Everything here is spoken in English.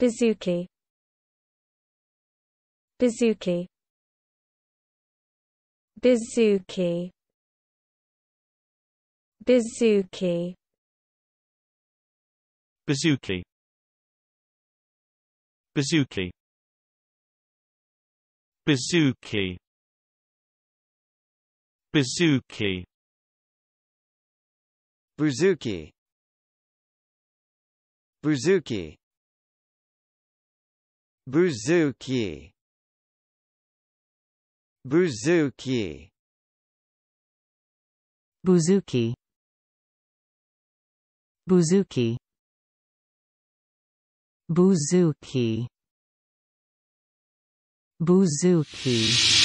Bazooki Bazooki Bazooki Bazooki Bazooki Bazooki Bazooki Bazooki Buzuki Buzuki Buzuki Buzuki Buzuki Buzuki Buzuki Buzuki